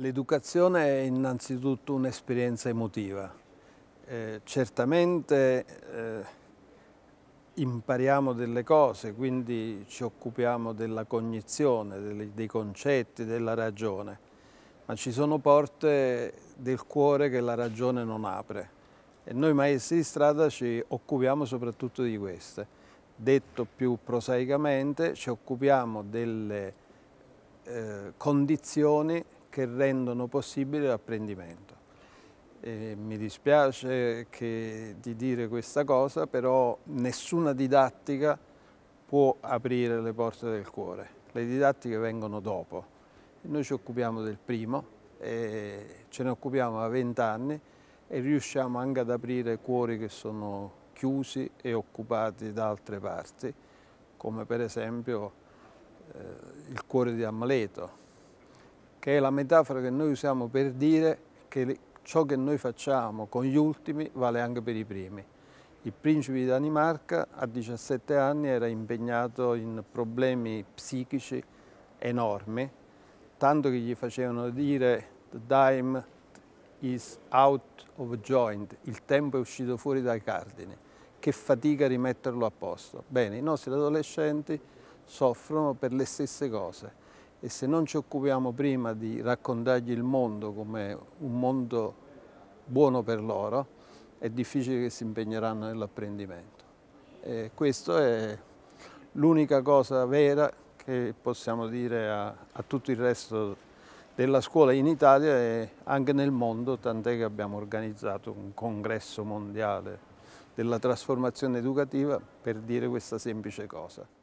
L'educazione è innanzitutto un'esperienza emotiva. Eh, certamente eh, impariamo delle cose, quindi ci occupiamo della cognizione, delle, dei concetti, della ragione, ma ci sono porte del cuore che la ragione non apre. E noi maestri di strada ci occupiamo soprattutto di queste. Detto più prosaicamente, ci occupiamo delle eh, condizioni che rendono possibile l'apprendimento. mi dispiace che, di dire questa cosa, però nessuna didattica può aprire le porte del cuore. Le didattiche vengono dopo. Noi ci occupiamo del primo, ce ne occupiamo a vent'anni e riusciamo anche ad aprire cuori che sono chiusi e occupati da altre parti, come per esempio eh, il cuore di Ammaleto, che è la metafora che noi usiamo per dire che ciò che noi facciamo con gli ultimi vale anche per i primi. Il principe di Danimarca a 17 anni era impegnato in problemi psichici enormi, tanto che gli facevano dire the dime is out of joint, il tempo è uscito fuori dai cardini, che fatica rimetterlo a posto. Bene, i nostri adolescenti soffrono per le stesse cose e se non ci occupiamo prima di raccontargli il mondo come un mondo buono per loro, è difficile che si impegneranno nell'apprendimento. Questa è l'unica cosa vera che possiamo dire a, a tutto il resto della scuola in Italia e anche nel mondo, tant'è che abbiamo organizzato un congresso mondiale della trasformazione educativa per dire questa semplice cosa.